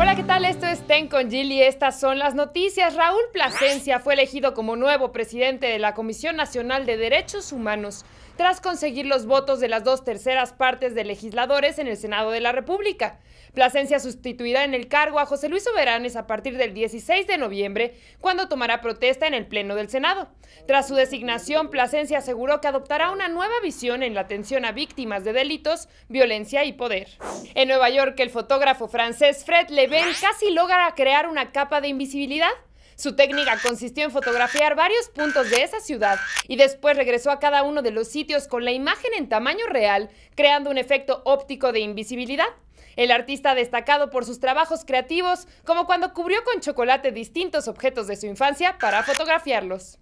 Hola, ¿qué tal? Esto es Ten con y Estas son las noticias. Raúl Plasencia fue elegido como nuevo presidente de la Comisión Nacional de Derechos Humanos tras conseguir los votos de las dos terceras partes de legisladores en el Senado de la República. Plasencia sustituirá en el cargo a José Luis Soberanes a partir del 16 de noviembre, cuando tomará protesta en el Pleno del Senado. Tras su designación, Plasencia aseguró que adoptará una nueva visión en la atención a víctimas de delitos, violencia y poder. En Nueva York, el fotógrafo francés Fred Le Ben casi logra crear una capa de invisibilidad. Su técnica consistió en fotografiar varios puntos de esa ciudad y después regresó a cada uno de los sitios con la imagen en tamaño real, creando un efecto óptico de invisibilidad. El artista destacado por sus trabajos creativos, como cuando cubrió con chocolate distintos objetos de su infancia para fotografiarlos.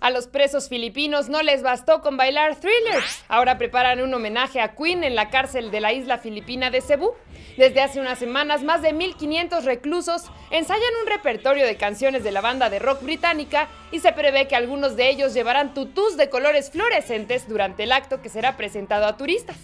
A los presos filipinos no les bastó con bailar thrillers. Ahora preparan un homenaje a Queen en la cárcel de la isla filipina de Cebú. Desde hace unas semanas, más de 1.500 reclusos ensayan un repertorio de canciones de la banda de rock británica y se prevé que algunos de ellos llevarán tutús de colores fluorescentes durante el acto que será presentado a turistas.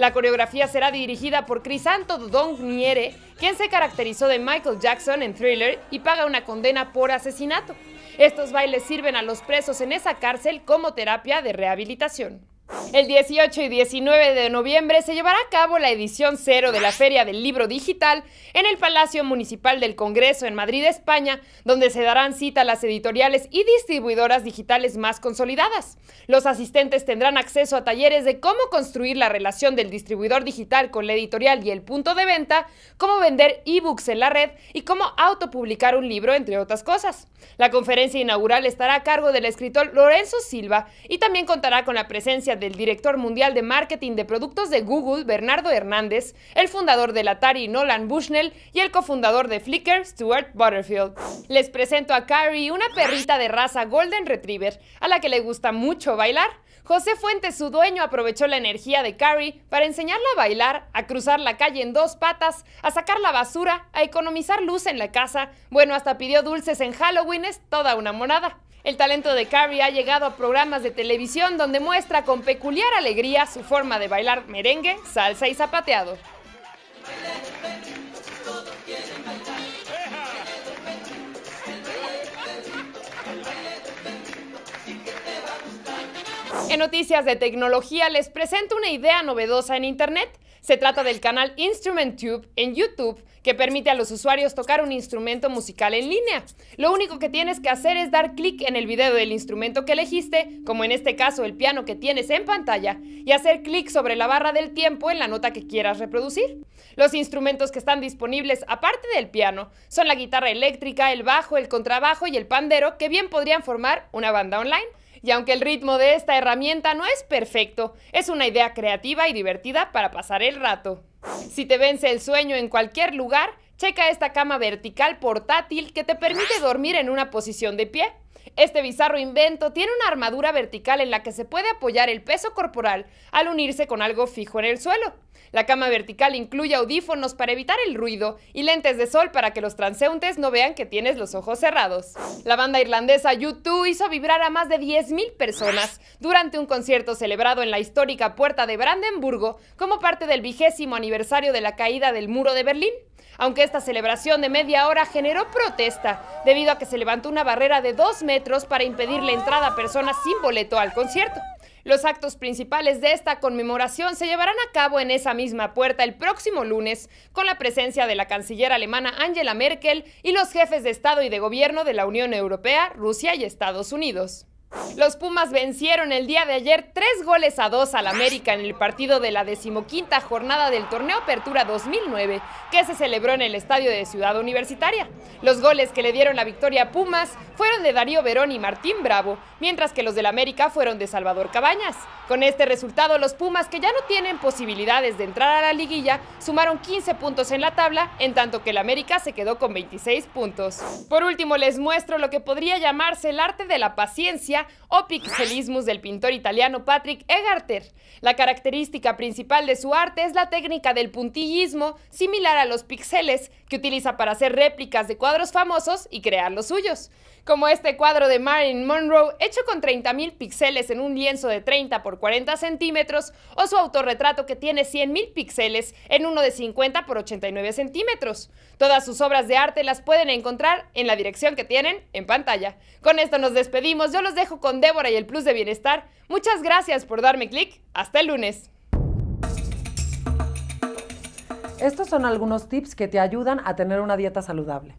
La coreografía será dirigida por Crisanto Dudong Niere, quien se caracterizó de Michael Jackson en Thriller y paga una condena por asesinato. Estos bailes sirven a los presos en esa cárcel como terapia de rehabilitación. El 18 y 19 de noviembre se llevará a cabo la edición cero de la Feria del Libro Digital en el Palacio Municipal del Congreso en Madrid, España, donde se darán cita las editoriales y distribuidoras digitales más consolidadas. Los asistentes tendrán acceso a talleres de cómo construir la relación del distribuidor digital con la editorial y el punto de venta, cómo vender ebooks en la red y cómo autopublicar un libro, entre otras cosas. La conferencia inaugural estará a cargo del escritor Lorenzo Silva y también contará con la presencia del director mundial de marketing de productos de Google, Bernardo Hernández, el fundador del Atari, Nolan Bushnell, y el cofundador de Flickr, Stuart Butterfield. Les presento a Carrie, una perrita de raza Golden Retriever, a la que le gusta mucho bailar. José Fuentes, su dueño, aprovechó la energía de Carrie para enseñarla a bailar, a cruzar la calle en dos patas, a sacar la basura, a economizar luz en la casa, bueno, hasta pidió dulces en Halloween, es toda una monada. El talento de Carrie ha llegado a programas de televisión donde muestra con peculiar alegría su forma de bailar merengue, salsa y zapateado. En noticias de tecnología les presento una idea novedosa en Internet se trata del canal Instrument Tube en YouTube que permite a los usuarios tocar un instrumento musical en línea. Lo único que tienes que hacer es dar clic en el video del instrumento que elegiste, como en este caso el piano que tienes en pantalla, y hacer clic sobre la barra del tiempo en la nota que quieras reproducir. Los instrumentos que están disponibles aparte del piano son la guitarra eléctrica, el bajo, el contrabajo y el pandero que bien podrían formar una banda online. Y aunque el ritmo de esta herramienta no es perfecto, es una idea creativa y divertida para pasar el rato. Si te vence el sueño en cualquier lugar, checa esta cama vertical portátil que te permite dormir en una posición de pie este bizarro invento tiene una armadura vertical en la que se puede apoyar el peso corporal al unirse con algo fijo en el suelo. La cama vertical incluye audífonos para evitar el ruido y lentes de sol para que los transeúntes no vean que tienes los ojos cerrados. La banda irlandesa U2 hizo vibrar a más de 10.000 personas durante un concierto celebrado en la histórica Puerta de Brandenburgo como parte del vigésimo aniversario de la caída del muro de Berlín aunque esta celebración de media hora generó protesta, debido a que se levantó una barrera de dos metros para impedir la entrada a personas sin boleto al concierto. Los actos principales de esta conmemoración se llevarán a cabo en esa misma puerta el próximo lunes, con la presencia de la canciller alemana Angela Merkel y los jefes de Estado y de Gobierno de la Unión Europea, Rusia y Estados Unidos. Los Pumas vencieron el día de ayer tres goles a dos al América en el partido de la decimoquinta jornada del torneo Apertura 2009, que se celebró en el estadio de Ciudad Universitaria. Los goles que le dieron la victoria a Pumas fueron de Darío Verón y Martín Bravo, mientras que los del América fueron de Salvador Cabañas. Con este resultado, los Pumas, que ya no tienen posibilidades de entrar a la liguilla, sumaron 15 puntos en la tabla, en tanto que el América se quedó con 26 puntos. Por último, les muestro lo que podría llamarse el arte de la paciencia o pixelismus del pintor italiano Patrick Egarter. La característica principal de su arte es la técnica del puntillismo, similar a los pixeles, que utiliza para hacer réplicas de cuadros famosos y crear los suyos como este cuadro de Marilyn Monroe hecho con 30.000 píxeles en un lienzo de 30 por 40 centímetros o su autorretrato que tiene 100.000 píxeles en uno de 50 por 89 centímetros. Todas sus obras de arte las pueden encontrar en la dirección que tienen en pantalla. Con esto nos despedimos, yo los dejo con Débora y el Plus de Bienestar. Muchas gracias por darme clic, hasta el lunes. Estos son algunos tips que te ayudan a tener una dieta saludable.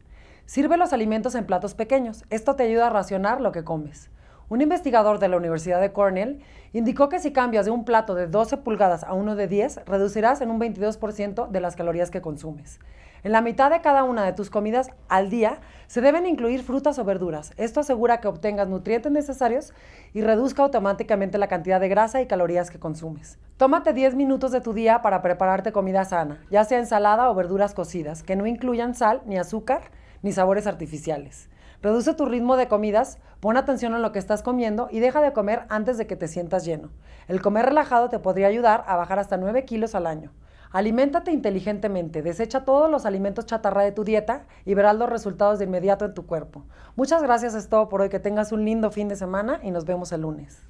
Sirve los alimentos en platos pequeños. Esto te ayuda a racionar lo que comes. Un investigador de la Universidad de Cornell indicó que si cambias de un plato de 12 pulgadas a uno de 10, reducirás en un 22% de las calorías que consumes. En la mitad de cada una de tus comidas al día se deben incluir frutas o verduras. Esto asegura que obtengas nutrientes necesarios y reduzca automáticamente la cantidad de grasa y calorías que consumes. Tómate 10 minutos de tu día para prepararte comida sana, ya sea ensalada o verduras cocidas, que no incluyan sal ni azúcar ni sabores artificiales. Reduce tu ritmo de comidas, pon atención a lo que estás comiendo y deja de comer antes de que te sientas lleno. El comer relajado te podría ayudar a bajar hasta 9 kilos al año. Aliméntate inteligentemente, desecha todos los alimentos chatarra de tu dieta y verás los resultados de inmediato en tu cuerpo. Muchas gracias, es todo por hoy, que tengas un lindo fin de semana y nos vemos el lunes.